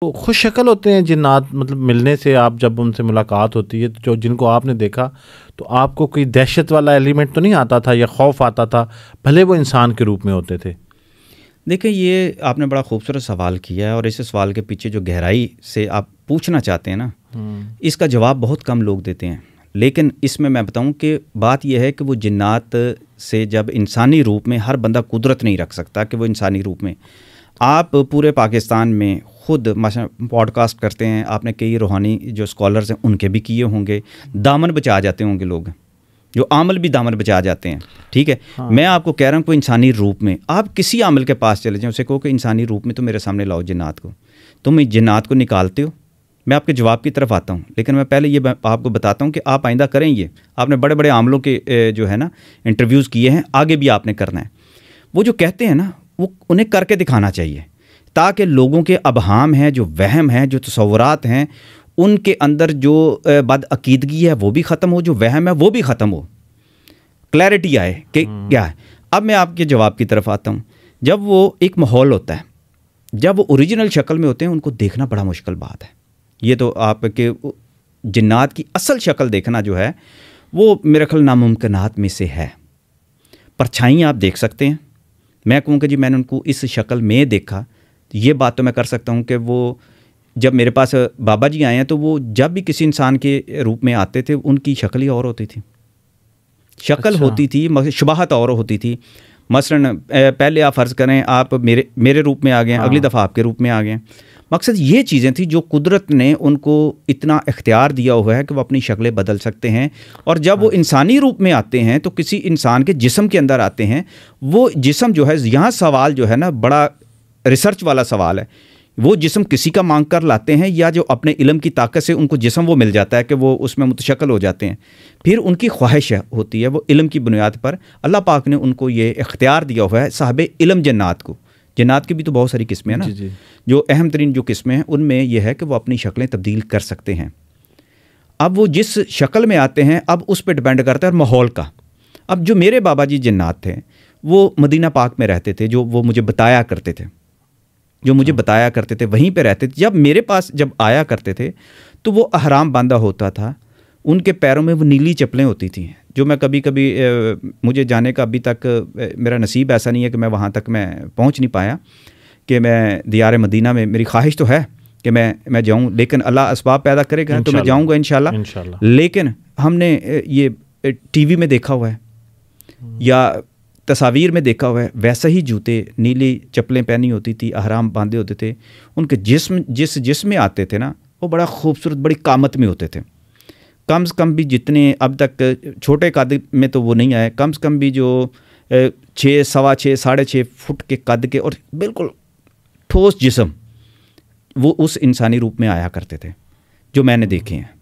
तो खुश शक्ल होते हैं जिन्नात मतलब मिलने से आप जब उनसे मुलाकात होती है जो जिनको आपने देखा तो आपको कोई दहशत वाला एलिमेंट तो नहीं आता था या खौफ आता था भले वो इंसान के रूप में होते थे देखिए ये आपने बड़ा खूबसूरत सवाल किया है और इस सवाल के पीछे जो गहराई से आप पूछना चाहते हैं ना हम्म। इसका जवाब बहुत कम लोग देते हैं लेकिन इसमें मैं बताऊं कि बात यह है कि वो जिन्नात से जब इंसानी रूप में हर बंदा कुदरत नहीं रख सकता कि वो इंसानी रूप में आप पूरे पाकिस्तान में खुद पॉडकास्ट करते हैं आपने कई रूहानी जो स्कॉलर्स हैं उनके भी किए होंगे दामन बचा जाते होंगे लोग जो आमल भी दामन बचा जाते हैं ठीक है हाँ। मैं आपको कह रहा हूँ कोई इंसानी रूप में आप किसी आमल के पास चले जाएँ उसे कहो कि इंसानी रूप में तो मेरे सामने लाओ जिन्नात को तुम इस जिन्नात को निकालते हो मैं आपके जवाब की तरफ आता हूँ लेकिन मैं पहले ये आपको बताता हूँ कि आप आइंदा करें ये आपने बड़े बड़े आमलों के जो है ना इंटरव्यूज़ किए हैं आगे भी आपने करना है वो जो कहते हैं ना वो उन्हें करके दिखाना चाहिए ताकि लोगों के अबहाम हैं जो वहम हैं जो तस्वरत हैं उनके अंदर जो बदअकीदगी है वो भी ख़त्म हो जो वहम है वो भी ख़त्म हो क्लैरिटी आए कि हम्म। क्या है अब मैं आपके जवाब की तरफ आता हूँ जब वो एक माहौल होता है जब वो ओरिजिनल शक्ल में होते हैं उनको देखना बड़ा मुश्किल बात है ये तो आपके जन्ात की असल शक्ल देखना जो है वो मेरे ख्याल नामुमकिन में से है परछाइयाँ आप देख सकते हैं मैं कहूँ कि जी मैंने उनको इस शक्ल में देखा ये बात तो मैं कर सकता हूँ कि वो जब मेरे पास बाबा जी आए हैं तो वो जब भी किसी इंसान के रूप में आते थे उनकी शक्ल ही और होती थी शक्ल अच्छा। होती थी शबाहत और होती थी मसलन पहले आप फ़र्ज़ करें आप मेरे मेरे रूप में आ गए अगली हाँ। दफ़ा आपके रूप में आ गए मकसद ये चीज़ें थी जो कुदरत ने उनको इतना इख्तियार दिया हुआ है कि वो अपनी शक्लें बदल सकते हैं और जब वो हाँ। इंसानी रूप में आते हैं तो किसी इंसान के जिसम के अंदर आते हैं वो जिसम जो है यहाँ सवाल जो है ना बड़ा रिसर्च वाला सवाल है वो जिसम किसी का मांग कर लाते हैं या जो अपने इलम की ताकत से उनको जिसम वो मिल जाता है कि वो उसमें मुतशक्ल हो जाते हैं फिर उनकी ख्वाहिश होती है वो इलम की बुनियाद पर अल्लाह पाक ने उनको ये इख्तियार दिया हुआ है साहब इलम जन्नात को जन्नात की भी तो बहुत सारी किस्में हैं ना जो अहम तरीन जो किस्में हैं उनमें यह है कि वो अपनी शक्लें तब्दील कर सकते हैं अब वो जिस शक्ल में आते हैं अब उस पर डिपेंड करता है और माहौल का अब जो मेरे बाबा जी जन्नात थे वो मदीना पाक में रहते थे जो वो मुझे बताया करते थे जो मुझे हाँ। बताया करते थे वहीं पे रहते थे जब मेरे पास जब आया करते थे तो वो अहराम बांधा होता था उनके पैरों में वो नीली चप्पलें होती थी जो मैं कभी कभी मुझे जाने का अभी तक मेरा नसीब ऐसा नहीं है कि मैं वहाँ तक मैं पहुँच नहीं पाया कि मैं दियार मदीना में मेरी ख्वाहिश तो है कि मैं मैं जाऊँ लेकिन अल्लाह इसबाब पैदा करेगा तो मैं जाऊँगा इन लेकिन हमने ये टीवी में देखा हुआ है हम्म। या तस्वीर में देखा हुआ है वैसा ही जूते नीली चप्पलें पहनी होती थी आहराम बांधे होते थे उनके जिस्म जिस जिस्म में आते थे ना वो बड़ा खूबसूरत बड़ी कामत में होते थे कम से कम भी जितने अब तक छोटे कद में तो वो नहीं आए कम से कम भी जो छः सवा छः साढ़े छः फुट के कद के और बिल्कुल ठोस जिसम वो उस इंसानी रूप में आया करते थे जो मैंने देखे हैं